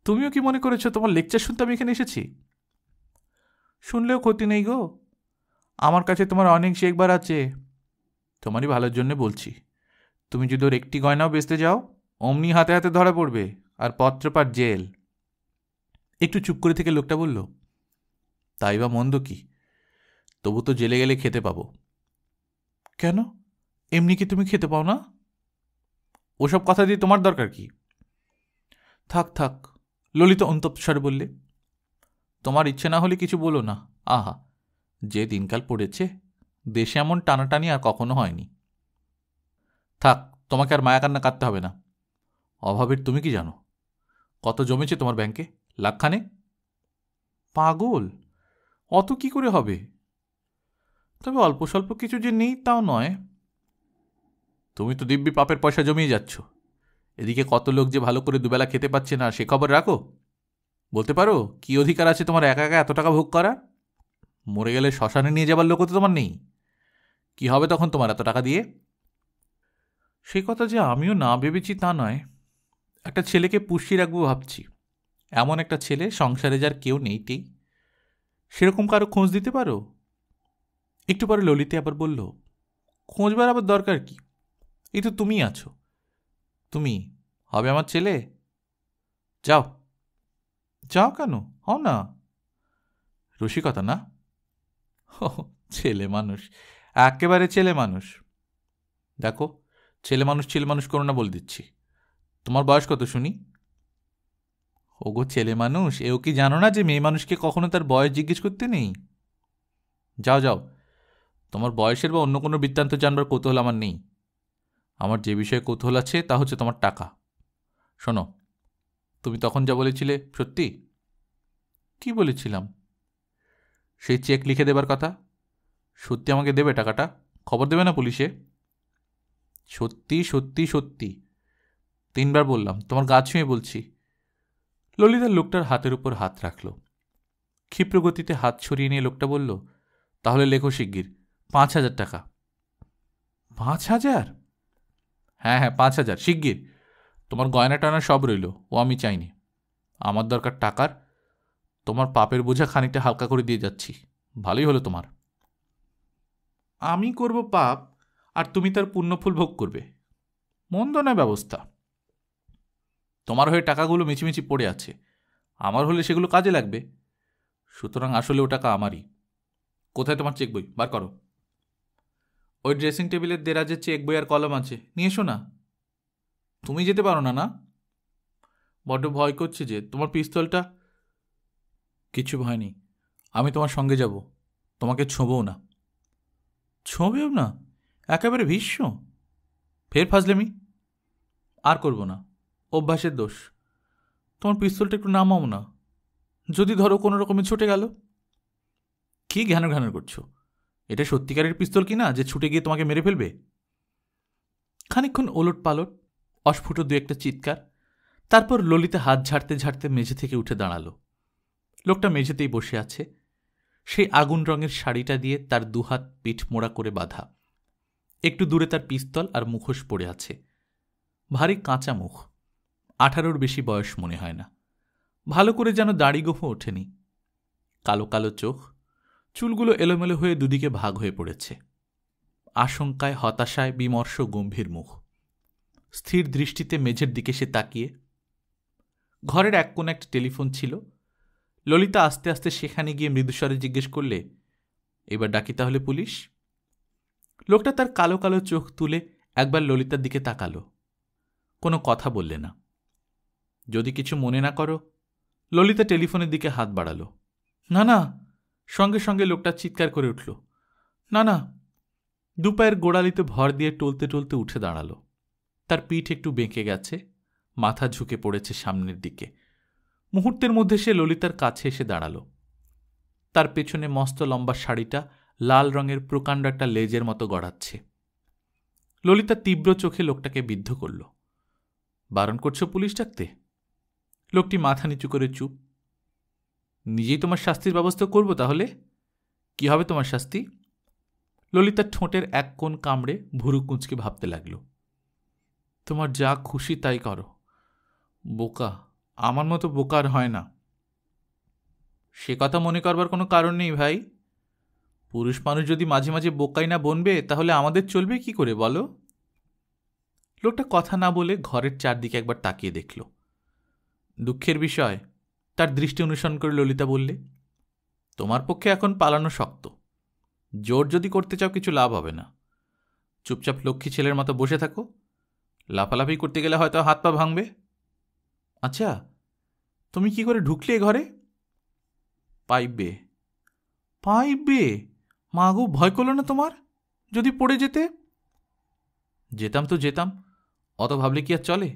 [SPEAKER 1] তুমিও কি মনে করেছো তোমার লেকচার শুনতে আমি এখানে এসেছি শুনলেও ক্ষতি নেই গো আমার কাছে তোমার অনেক শেখবার আছে তোমারই ভালোর জন্য বলছি তুমি যদি ওর একটি গয়নাও বেচতে যাও অমনি হাতে হাতে ধরা পড়বে আর পত্রপাট জেল একটু চুপ করে থেকে লোকটা বলল তাই বা মন্দ কি তবু তো জেলে গেলে খেতে পাবো কেন এমনি কি তুমি খেতে পাও না ওসব কথা দিয়ে তোমার দরকার কি থাক থাক ললিত অন্তঃস্বরে বললে তোমার ইচ্ছে না হলে কিছু বলো না আহা যে দিনকাল পড়েছে দেশে এমন টানাটানি আর কখনো হয়নি থাক তোমাকে আর মায়াকান্না কাটতে হবে না অভাবের তুমি কি জানো কত জমেছে তোমার ব্যাংকে লাখখানেক পাগল অত কি করে হবে তবে অল্প স্বল্প কিছু যে নেই তাও নয় তুমি তো দিব্যি পাপের পয়সা জমিয়ে যাচ্ছ এদিকে কত লোক যে ভালো করে দুবেলা খেতে পাচ্ছে না সে খবর রাখো বলতে পারো কি অধিকার আছে তোমার একা একা এত টাকা ভোগ করা মরে গেলে শ্মশানে নিয়ে যাবার লোকও তো তোমার নেই কি হবে তখন তোমার এত টাকা দিয়ে সেই কথা যে আমিও না ভেবেছি তা নয় একটা ছেলেকে পুষিয়ে রাখবো ভাবছি এমন একটা ছেলে সংসারে যার কেউ নেইটি সেরকম কারো খোঁজ দিতে পারো একটু পরে ললিতে আবার বলল খোঁজবার আবার দরকার কি এই তো তুমি আছো তুমি হবে আমার ছেলে যাও যাও কেন হও না রসিকতা না ও ছেলে মানুষ একেবারে ছেলে মানুষ দেখো ছেলে মানুষ ছেলে মানুষ করো না বলে দিচ্ছি তোমার বয়স কত শুনি ওগো ছেলে মানুষ এও কি জানো না যে মেয়ে মানুষকে কখনো তার বয়স জিজ্ঞেস করতে নেই যাও যাও তোমার বয়সের বা অন্য কোনো বৃত্তান্ত জানবার কৌতূহল আমার নেই আমার যে বিষয়ে কৌতূহল আছে তা হচ্ছে তোমার টাকা শোনো তুমি তখন যা বলেছিলে সত্যি কি বলেছিলাম সেই চেক লিখে দেবার কথা সত্যি আমাকে দেবে টাকাটা খবর দেবে না পুলিশে সত্যি সত্যি সত্যি তিনবার বললাম তোমার গা ছুঁয়ে বলছি ললিতা লোকটার হাতের উপর হাত রাখল ক্ষিপ্রগতিতে হাত ছড়িয়ে নিয়ে লোকটা বলল তাহলে লেখো শিগগির পাঁচ হাজার টাকা পাঁচ হাজার হ্যাঁ হ্যাঁ পাঁচ হাজার শিগগির তোমার গয়না টয়না সব রইল ও আমি চাইনি আমার দরকার টাকার তোমার পাপের বোঝা খানিকটা হালকা করে দিয়ে যাচ্ছি ভালোই হলো তোমার আমি করব পাপ আর তুমি তার পুণ্যফুল ভোগ করবে মন্দ নয় ব্যবস্থা তোমার হয়ে টাকাগুলো মিছিমিছি পড়ে আছে আমার হলে সেগুলো কাজে লাগবে সুতরাং আসলে ও টাকা আমারই কোথায় তোমার চেক বই বার করো ওই ড্রেসিং টেবিলের দেরাজের চেক বই আর কলম আছে নিয়ে এসো না তুমি যেতে পারো না না বড্ড ভয় করছে যে তোমার পিস্তলটা কিছু ভয় নেই আমি তোমার সঙ্গে যাব তোমাকে ছোঁবও না ছোঁবেও না একেবারে ভীষ্ম ফের ফাজলেমি আর করব না অভ্যাসের দোষ তোমার পিস্তলটা একটু নামাও না যদি ধরো কোনো রকমে ছুটে গেল কি ঘ্যান ঘ্যান করছো এটা সত্যিকারের পিস্তল কি না যে ছুটে গিয়ে তোমাকে মেরে ফেলবে খানিক্ষণ ওলট পালট অস্ফুট দু একটা চিৎকার তারপর ললিতে হাত ঝাড়তে ঝাড়তে মেঝে থেকে উঠে দাঁড়ালো লোকটা মেঝেতেই বসে আছে সেই আগুন রঙের শাড়িটা দিয়ে তার দুহাত পিঠ মোড়া করে বাঁধা একটু দূরে তার পিস্তল আর মুখোশ পড়ে আছে ভারী কাঁচা মুখ আঠারোর বেশি বয়স মনে হয় না ভালো করে যেন দাড়ি গোফ ওঠেনি কালো কালো চোখ চুলগুলো এলোমেলো হয়ে দুদিকে ভাগ হয়ে পড়েছে আশঙ্কায় হতাশায় বিমর্ষ গম্ভীর মুখ স্থির দৃষ্টিতে মেঝের দিকে সে তাকিয়ে ঘরের এক কোণে একটা টেলিফোন ছিল ললিতা আস্তে আস্তে সেখানে গিয়ে মৃদুস্বরে জিজ্ঞেস করলে এবার ডাকি তাহলে পুলিশ লোকটা তার কালো কালো চোখ তুলে একবার ললিতার দিকে তাকালো কোনো কথা বললে না যদি কিছু মনে না করো ললিতা টেলিফোনের দিকে হাত বাড়ালো না না সঙ্গে সঙ্গে লোকটা চিৎকার করে উঠল না না দুপায়ের গোড়ালিতে ভর দিয়ে টলতে টলতে উঠে দাঁড়ালো তার পিঠ একটু বেঁকে গেছে মাথা ঝুঁকে পড়েছে সামনের দিকে মুহূর্তের মধ্যে সে ললিতার কাছে এসে দাঁড়াল তার পেছনে মস্ত লম্বা শাড়িটা লাল রঙের প্রকাণ্ড একটা লেজের মতো গড়াচ্ছে ললিতা তীব্র চোখে লোকটাকে বিদ্ধ করল বারণ করছো পুলিশ ডাকতে লোকটি মাথা নিচু করে চুপ নিজেই তোমার শাস্তির ব্যবস্থা করব তাহলে কি হবে তোমার শাস্তি ললিতা ঠোঁটের এক কোণ কামড়ে ভুরু কুঁচকে ভাবতে লাগল তোমার যা খুশি তাই করো বোকা আমার মতো বোকার হয় না সে কথা মনে করবার কোনো কারণ নেই ভাই পুরুষ মানুষ যদি মাঝে মাঝে বোকাই না বনবে তাহলে আমাদের চলবে কি করে বলো লোকটা কথা না বলে ঘরের চারদিকে একবার তাকিয়ে দেখলো দুঃখের বিষয় তার দৃষ্টি অনুসরণ করে ললিতা বললে তোমার পক্ষে এখন পালানো শক্ত জোর যদি করতে চাও কিছু লাভ হবে না চুপচাপ লক্ষ্মী ছেলের মতো বসে থাকো লাফালাফি করতে গেলে হয়তো হাত পা ভাঙবে আচ্ছা তুমি কি করে ঢুকলে ঘরে পাইবে পাইবে মা গো ভয় করলো না তোমার যদি পড়ে যেতে যেতাম তো যেতাম অত ভাবলে কি আর চলে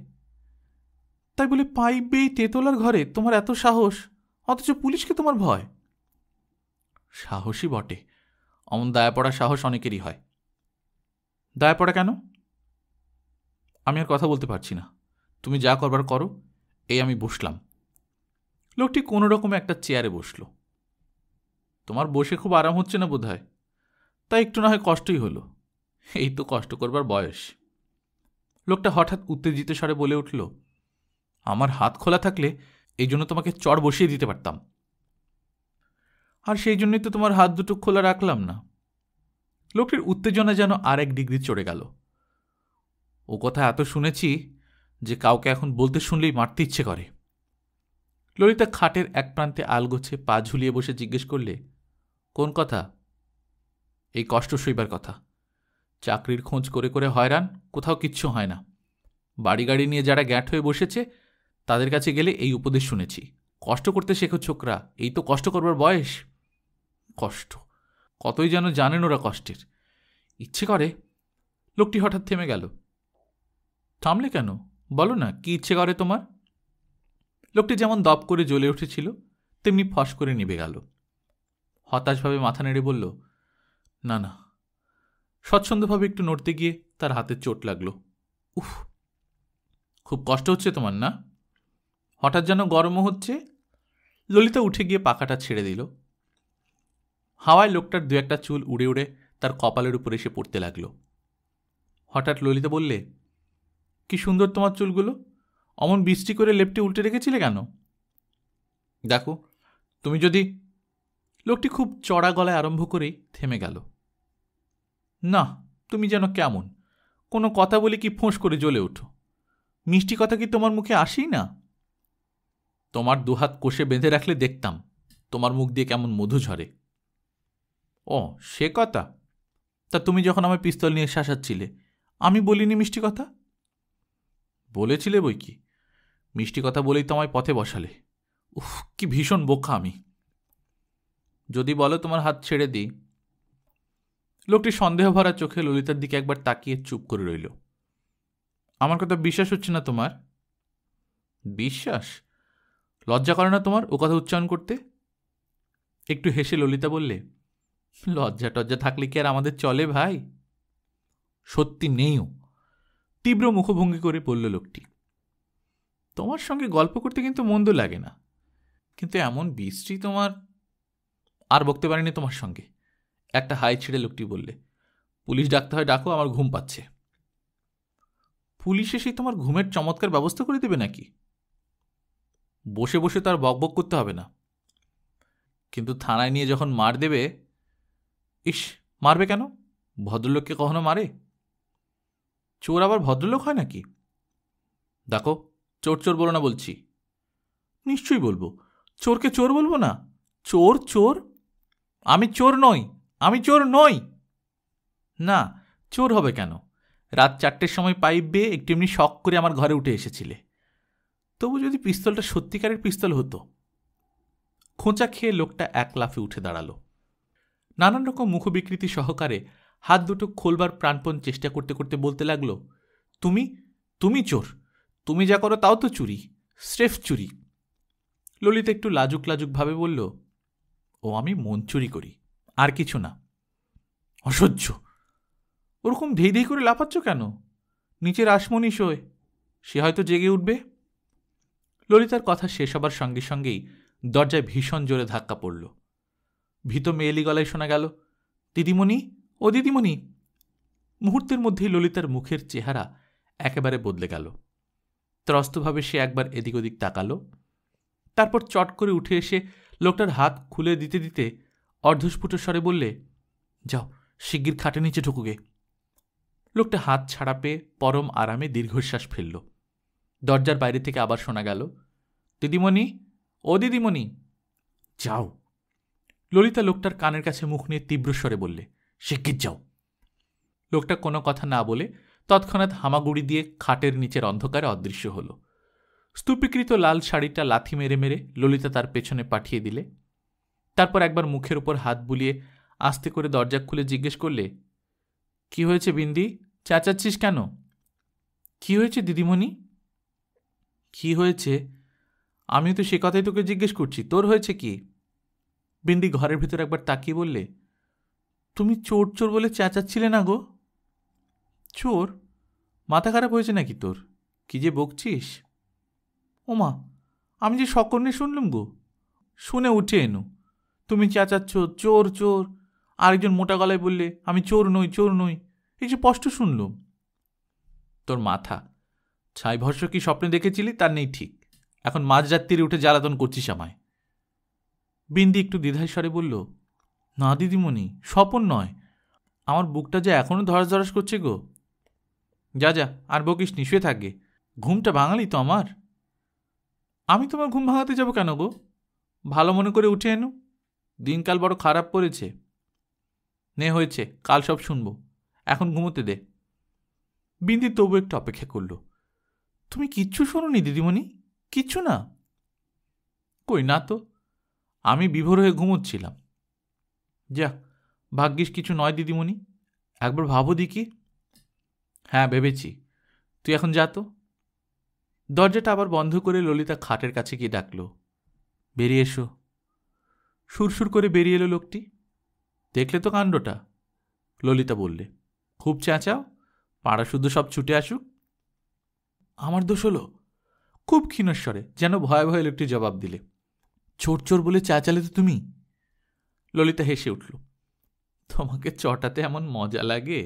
[SPEAKER 1] তাই বলে পাইপ বেয়ে তেতলার ঘরে তোমার এত সাহস অথচ পুলিশকে তোমার ভয় সাহসী বটে অমন দায়া পড়া সাহস অনেকেরই হয় দায়া পড়া কেন আমি আর কথা বলতে পারছি না তুমি যা করবার করো এই আমি বসলাম লোকটি কোনো রকমে একটা চেয়ারে বসল তোমার বসে খুব আরাম হচ্ছে না বোধ হয় তাই একটু না হয় কষ্টই হলো এই তো কষ্ট করবার বয়স লোকটা হঠাৎ উত্তেজিত স্বরে বলে উঠল আমার হাত খোলা থাকলে এই জন্য তোমাকে চড় বসিয়ে দিতে পারতাম আর সেই জন্যই তো তোমার হাত দুটো খোলা রাখলাম না লোকটির উত্তেজনা যেন আর এক ডিগ্রি চড়ে গেল ও কথা এত শুনেছি যে কাউকে এখন বলতে শুনলেই মারতে ইচ্ছে করে ললিতা খাটের এক প্রান্তে আলগোছে পা ঝুলিয়ে বসে জিজ্ঞেস করলে কোন কথা এই কষ্ট সইবার কথা চাকরির খোঁজ করে করে হয়রান কোথাও কিচ্ছু হয় না বাড়ি গাড়ি নিয়ে যারা গ্যাট হয়ে বসেছে তাদের কাছে গেলে এই উপদেশ শুনেছি কষ্ট করতে শেখো ছোকরা এই তো কষ্ট করবার বয়স কষ্ট কতই যেন জানেন ওরা কষ্টের ইচ্ছে করে লোকটি হঠাৎ থেমে গেল থামলে কেন বলো না কি ইচ্ছে করে তোমার লোকটি যেমন দপ করে জ্বলে উঠেছিল তেমনি ফস করে নিবে গেল হতাশভাবে মাথা নেড়ে বলল না না স্বচ্ছন্দভাবে একটু নড়তে গিয়ে তার হাতে চোট লাগলো উফ খুব কষ্ট হচ্ছে তোমার না হঠাৎ যেন গরমও হচ্ছে ললিতা উঠে গিয়ে পাখাটা ছেড়ে দিল হাওয়ায় লোকটার দু একটা চুল উড়ে উড়ে তার কপালের উপর এসে পড়তে লাগলো হঠাৎ ললিতা বললে কি সুন্দর তোমার চুলগুলো অমন বৃষ্টি করে লেপটি উল্টে রেখেছিলে কেন দেখো তুমি যদি লোকটি খুব চড়া গলায় আরম্ভ করেই থেমে গেল না তুমি যেন কেমন কোনো কথা বলে কি ফোঁস করে জ্বলে ওঠো মিষ্টি কথা কি তোমার মুখে আসেই না তোমার দুহাত কোষে বেঁধে রাখলে দেখতাম তোমার মুখ দিয়ে কেমন মধু ঝরে ও সে কথা তা তুমি যখন আমার পিস্তল নিয়ে শাসাচ্ছিলে আমি বলিনি মিষ্টি কথা বলেছিলে বই কি মিষ্টি কথা বলেই তোমায় পথে বসালে উফ কি ভীষণ বোকা আমি যদি বলো তোমার হাত ছেড়ে দিই লোকটি সন্দেহ ভরা চোখে ললিতার দিকে একবার তাকিয়ে চুপ করে রইল আমার কথা বিশ্বাস হচ্ছে না তোমার বিশ্বাস লজ্জা করে না তোমার ও কথা উচ্চারণ করতে একটু হেসে ললিতা বললে লজ্জা টজ্জা থাকলে কি আর আমাদের চলে ভাই সত্যি নেইও তীব্র মুখভঙ্গি করে পড়ল লোকটি তোমার সঙ্গে গল্প করতে কিন্তু মন্দ লাগে না কিন্তু এমন বিশ্রী তোমার আর বকতে পারিনি তোমার সঙ্গে একটা হাই ছেড়ে লোকটি বললে পুলিশ ডাকতে হয় ডাকো আমার ঘুম পাচ্ছে পুলিশ এসে তোমার ঘুমের চমৎকার ব্যবস্থা করে দেবে নাকি বসে বসে তার বকবক করতে হবে না কিন্তু থানায় নিয়ে যখন মার দেবে ইস মারবে কেন ভদ্রলোককে কখনো মারে চোর আবার ভদ্রলোক হয় নাকি দেখো চোর চোর বলো না বলছি নিশ্চয়ই বলবো চোরকে চোর বলবো না চোর চোর আমি চোর নই আমি চোর নই না চোর হবে কেন রাত চারটের সময় পাইপ বেয়ে একটু এমনি শখ করে আমার ঘরে উঠে এসেছিলে তবু যদি পিস্তলটা সত্যিকারের পিস্তল হতো খোঁচা খেয়ে লোকটা এক লাফে উঠে দাঁড়ালো নানান রকম মুখবিকৃতি সহকারে হাত দুটো খোলবার প্রাণপণ চেষ্টা করতে করতে বলতে লাগলো তুমি তুমি চোর তুমি যা করো তাও তো চুরি স্রেফ চুরি ললিত একটু লাজুক লাজুকভাবে বলল ও আমি মন চুরি করি আর কিছু না অসহ্য ওরকম ধেই ধেই করে লাফাচ্ছ কেন নিচের আসমনি সে হয়তো জেগে উঠবে ললিতার কথা শেষ হবার সঙ্গে সঙ্গেই দরজায় ভীষণ জোরে ধাক্কা পড়ল ভীত মেয়েলি গলায় শোনা গেল দিদিমণি ও দিদিমণি মুহূর্তের মধ্যেই ললিতার মুখের চেহারা একেবারে বদলে গেল ত্রস্তভাবে সে একবার এদিক ওদিক তাকাল তারপর চট করে উঠে এসে লোকটার হাত খুলে দিতে দিতে অর্ধস্ফুট স্বরে বললে যাও শিগগির খাটে নিচে ঢুকুগে লোকটা হাত ছাড়া পেয়ে পরম আরামে দীর্ঘশ্বাস ফেলল দরজার বাইরে থেকে আবার শোনা গেল দিদিমণি ও দিদিমণি যাও ললিতা লোকটার কানের কাছে মুখ নিয়ে তীব্র স্বরে বললে শিগগির যাও লোকটা কোনো কথা না বলে তৎক্ষণাৎ হামাগুড়ি দিয়ে খাটের নিচের অন্ধকারে অদৃশ্য হল স্তূপীকৃত লাল শাড়িটা লাথি মেরে মেরে ললিতা তার পেছনে পাঠিয়ে দিলে তারপর একবার মুখের ওপর হাত বুলিয়ে আস্তে করে দরজা খুলে জিজ্ঞেস করলে কি হয়েছে বিন্দি চাচাচ্ছিস কেন কি হয়েছে দিদিমণি কি হয়েছে আমি তো সে কথাই তোকে জিজ্ঞেস করছি তোর হয়েছে কি বিন্দি ঘরের ভিতর একবার তাকিয়ে বললে তুমি চোর চোর বলে চেঁচাচ্ছিলে না গো চোর মাথা খারাপ হয়েছে নাকি তোর কি যে বকছিস ওমা আমি যে সকর্ণে শুনলুম গো শুনে উঠে এনো তুমি চেঁচাচ্ছ চোর চোর আরেকজন মোটা গলায় বললে আমি চোর নই চোর নই এই যে স্পষ্ট শুনলুম তোর মাথা ছাই ভস্য কি স্বপ্নে দেখেছিলি তার নেই ঠিক এখন মাঝরাত্রির উঠে জ্বালাতন করছিস আমায় বিন্দি একটু দ্বিধায় স্বরে বলল না দিদিমণি স্বপন নয় আমার বুকটা যে এখনও ধরাস ধরাস করছে গো যা যা আর বকিস নিশুয়ে থাকবে ঘুমটা ভাঙালি তো আমার আমি তোমার ঘুম ভাঙাতে যাব কেন গো ভালো মনে করে উঠে এনো দিনকাল বড় খারাপ পড়েছে নে হয়েছে কাল সব শুনবো এখন ঘুমোতে দে বিন্দি তবু একটু অপেক্ষা করলো তুমি কিচ্ছু নি দিদিমণি কিচ্ছু না কই না তো আমি বিভোর হয়ে ঘুমোচ্ছিলাম যাক ভাগ্যিস কিছু নয় দিদিমণি একবার ভাবো দেখি হ্যাঁ ভেবেছি তুই এখন যা তো দরজাটা আবার বন্ধ করে ললিতা খাটের কাছে গিয়ে ডাকল বেরিয়ে এসো সুরসুর করে বেরিয়ে এলো লোকটি দেখলে তো কাণ্ডটা ললিতা বললে খুব চেঁচাও পাড়া শুদ্ধ সব ছুটে আসুক আমার দোষ হলো খুব ক্ষীণস্বরে যেন ভয়ে ভয়ে লোকটি জবাব দিলে চোর চোর বলে চা চালে তো তুমি ললিতা হেসে উঠল তোমাকে চটাতে এমন মজা লাগে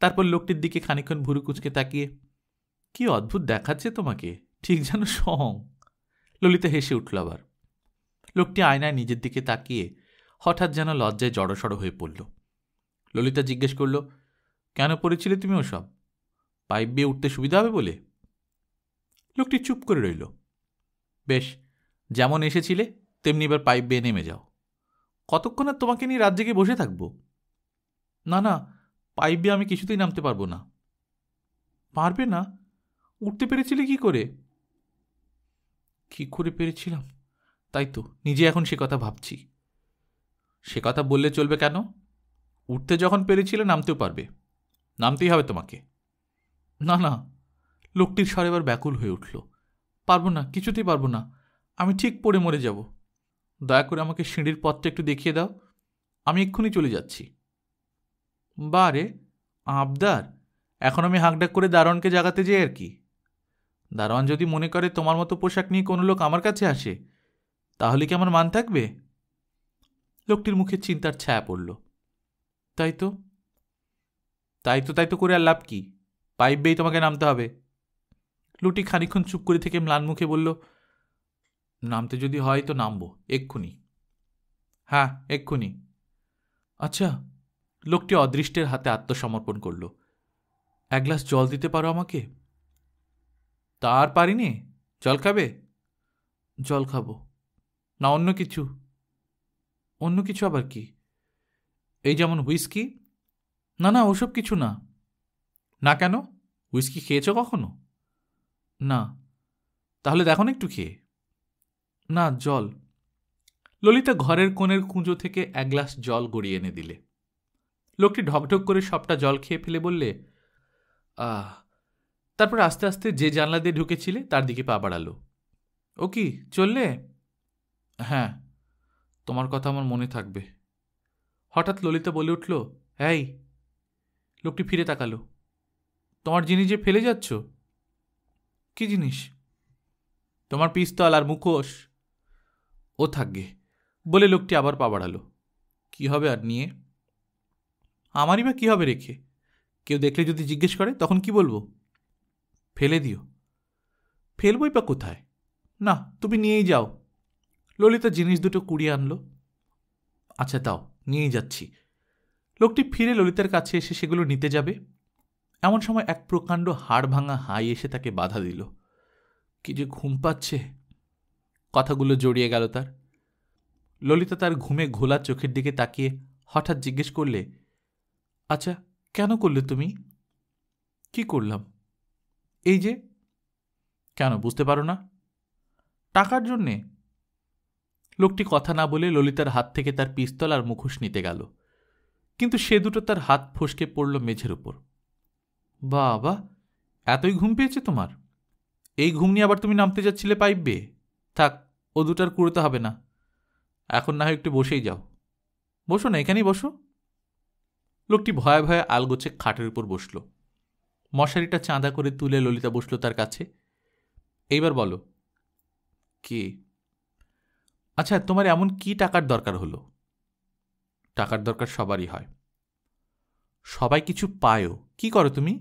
[SPEAKER 1] তারপর লোকটির দিকে খানিক্ষণ ভুরু কুচকে তাকিয়ে কি অদ্ভুত দেখাচ্ছে তোমাকে ঠিক যেন সং ললিতা হেসে উঠল আবার লোকটি আয়নায় নিজের দিকে তাকিয়ে হঠাৎ যেন লজ্জায় জড়সড় হয়ে পড়ল ললিতা জিজ্ঞেস করল কেন পড়েছিলে তুমি ওসব পাইপ বিয়ে উঠতে সুবিধা হবে বলে লোকটি চুপ করে রইল বেশ যেমন এসেছিলে তেমনি এবার পাইপ বেয়ে নেমে যাও কতক্ষণ আর তোমাকে নিয়ে রাত জেগে বসে থাকবো না না পাইপ বেয়ে আমি কিছুতেই নামতে পারবো না পারবে না উঠতে পেরেছিলে কি করে কি করে পেরেছিলাম তাই তো নিজে এখন সে কথা ভাবছি সে কথা বললে চলবে কেন উঠতে যখন পেরেছিলে নামতেও পারবে নামতেই হবে তোমাকে না না লোকটির স্বর এবার ব্যাকুল হয়ে উঠল পারবো না কিছুতেই পারবো না আমি ঠিক পড়ে মরে যাব দয়া করে আমাকে সিঁড়ির পথটা একটু দেখিয়ে দাও আমি এক্ষুনি চলে যাচ্ছি বা রে আবদার এখন আমি হাঁকডাক করে দারোয়ানকে জাগাতে যাই আর কি দারোয়ান যদি মনে করে তোমার মতো পোশাক নিয়ে কোনো লোক আমার কাছে আসে তাহলে কি আমার মান থাকবে লোকটির মুখে চিন্তার ছায়া পড়ল তাই তো তাই তো তাই তো করে আর লাভ কি পাইপ বেই তোমাকে নামতে হবে লুটি খানিক্ষণ চুপ করে থেকে ম্লান মুখে বলল নামতে যদি হয় তো নামবো এক্ষুনি হ্যাঁ এক্ষুনি আচ্ছা লোকটি অদৃষ্টের হাতে আত্মসমর্পণ করল এক গ্লাস জল দিতে পারো আমাকে তার পারিনি জল খাবে জল খাবো না অন্য কিছু অন্য কিছু আবার কি এই যেমন হুইস্কি না না ওসব কিছু না না কেন হুইস্কি খেয়েছো কখনো না তাহলে দেখো না একটু খেয়ে না জল ললিতা ঘরের কোণের কুঁজো থেকে এক গ্লাস জল গড়িয়ে এনে দিলে লোকটি ঢকঢক করে সবটা জল খেয়ে ফেলে বললে আহ তারপর আস্তে আস্তে যে জানলা দিয়ে ঢুকেছিলে তার দিকে পা বাড়ালো ও কি চললে হ্যাঁ তোমার কথা আমার মনে থাকবে হঠাৎ ললিতা বলে উঠল এই লোকটি ফিরে তাকালো তোমার জিনিস যে ফেলে যাচ্ছ কি জিনিস তোমার পিস্তল আর মুখোশ ও থাকবে বলে লোকটি আবার পা বাড়ালো কী হবে আর নিয়ে আমারই বা কী হবে রেখে কেউ দেখলে যদি জিজ্ঞেস করে তখন কি বলবো ফেলে দিও ফেলবই বা কোথায় না তুমি নিয়েই যাও ললিতা জিনিস দুটো কুড়িয়ে আনলো আচ্ছা তাও নিয়েই যাচ্ছি লোকটি ফিরে ললিতার কাছে এসে সেগুলো নিতে যাবে এমন সময় এক প্রকাণ্ড হাড় ভাঙা হাই এসে তাকে বাধা দিল কি যে ঘুম পাচ্ছে কথাগুলো জড়িয়ে গেল তার ললিতা তার ঘুমে ঘোলা চোখের দিকে তাকিয়ে হঠাৎ জিজ্ঞেস করলে আচ্ছা কেন করলে তুমি কি করলাম এই যে কেন বুঝতে পারো না টাকার জন্যে লোকটি কথা না বলে ললিতার হাত থেকে তার পিস্তল আর মুখোশ নিতে গেল কিন্তু সে দুটো তার হাত ফসকে পড়ল মেঝের উপর বাবা এতই ঘুম পেয়েছে তোমার এই ঘুম নিয়ে আবার তুমি নামতে যাচ্ছিলে পাইবে থাক ও দুটার কুড়োতে হবে না এখন না হয় একটু বসেই যাও বসো না এখানেই বসো লোকটি ভয়ে ভয়ে আলগোছে খাটের উপর বসল মশারিটা চাঁদা করে তুলে ললিতা বসল তার কাছে এইবার বলো কে আচ্ছা তোমার এমন কি টাকার দরকার হলো টাকার দরকার সবারই হয় সবাই কিছু পায়ও কি করো তুমি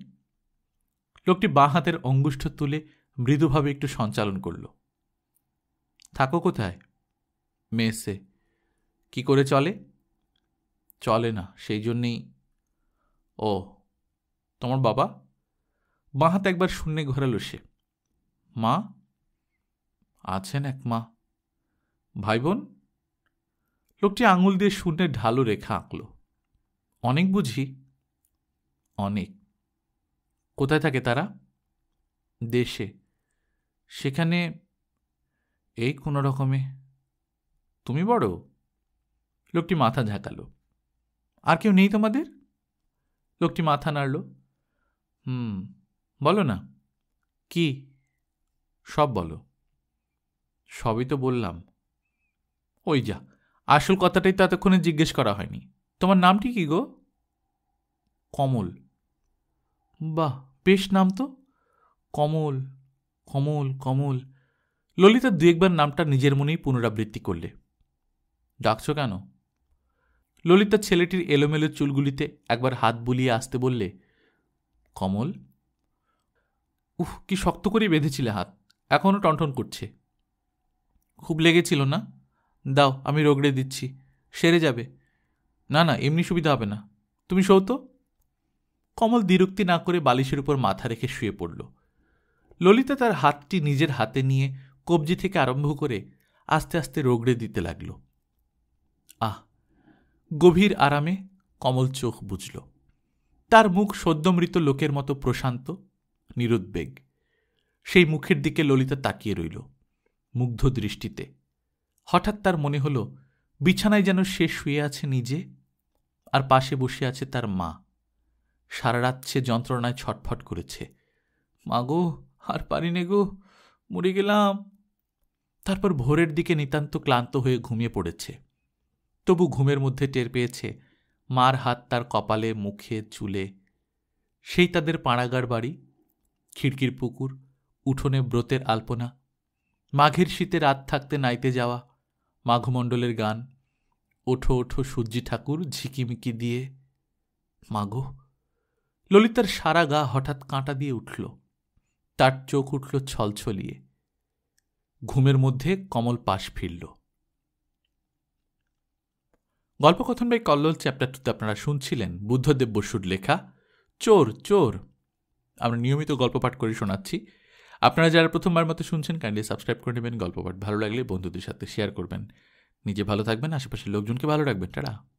[SPEAKER 1] লোকটি বাঁ হাতের অঙ্গুষ্ঠ তুলে মৃদুভাবে একটু সঞ্চালন করল থাকো কোথায় মেসে কি করে চলে চলে না সেই জন্যেই ও তোমার বাবা বাঁ হাত একবার শূন্যে ঘোরালো সে মা আছেন এক মা ভাই বোন লোকটি আঙুল দিয়ে শূন্যের ঢালু রেখা আঁকল অনেক বুঝি অনেক কোথায় থাকে তারা দেশে সেখানে এই কোনো রকমে তুমি বড় লোকটি মাথা ঝাঁকালো আর কেউ নেই তোমাদের লোকটি মাথা নাড়ল হুম বলো না কি সব বলো সবই তো বললাম ওই যা আসল কথাটাই তো এতক্ষণে জিজ্ঞেস করা হয়নি তোমার নামটি কি গো কমল বাহ বেশ নাম তো কমল কমল কমল ললিতা দু একবার নামটা নিজের মনেই পুনরাবৃত্তি করলে ডাকছ কেন ললিতা ছেলেটির এলোমেলো চুলগুলিতে একবার হাত বুলিয়ে আসতে বললে কমল উহ কি শক্ত করে বেঁধেছিলে হাত এখনও টনটন করছে খুব লেগেছিল না দাও আমি রগড়ে দিচ্ছি সেরে যাবে না না এমনি সুবিধা হবে না তুমি তো কমল দ্বিরুক্তি না করে বালিশের উপর মাথা রেখে শুয়ে পড়ল ললিতা তার হাতটি নিজের হাতে নিয়ে কবজি থেকে আরম্ভ করে আস্তে আস্তে রোগড়ে দিতে লাগল আহ গভীর আরামে কমল চোখ বুঝল তার মুখ সদ্যমৃত লোকের মতো প্রশান্ত নিরুদ্বেগ সেই মুখের দিকে ললিতা তাকিয়ে রইল মুগ্ধ দৃষ্টিতে হঠাৎ তার মনে হল বিছানায় যেন সে শুয়ে আছে নিজে আর পাশে বসে আছে তার মা সারা রাত সে যন্ত্রণায় ছটফট করেছে মাগো আর পারি নে গো মরে গেলাম তারপর ভোরের দিকে নিতান্ত ক্লান্ত হয়ে ঘুমিয়ে পড়েছে তবু ঘুমের মধ্যে টের পেয়েছে মার হাত তার কপালে মুখে চুলে সেই তাদের পাড়াগার বাড়ি খিড়কির পুকুর উঠোনে ব্রতের আলপনা মাঘের শীতে রাত থাকতে নাইতে যাওয়া মাঘমণ্ডলের গান ওঠো ওঠো সূর্যি ঠাকুর ঝিকিমিকি দিয়ে মাগো ললিতার সারা গা হঠাৎ কাঁটা দিয়ে উঠল তার চোখ উঠল ছলছলিয়ে ঘুমের মধ্যে কমল পাশ ফিরল গল্পকথন ভাই কল্লোল চ্যাপ্টারটিতে আপনারা শুনছিলেন বুদ্ধদেব বসুর লেখা চোর চোর আমরা নিয়মিত গল্প পাঠ করে শোনাচ্ছি আপনারা যারা প্রথমবার মতো শুনছেন কাইন্ডলি সাবস্ক্রাইব করে নেবেন গল্প পাঠ ভালো লাগলে বন্ধুদের সাথে শেয়ার করবেন নিজে ভালো থাকবেন আশেপাশের লোকজনকে ভালো রাখবেন তারা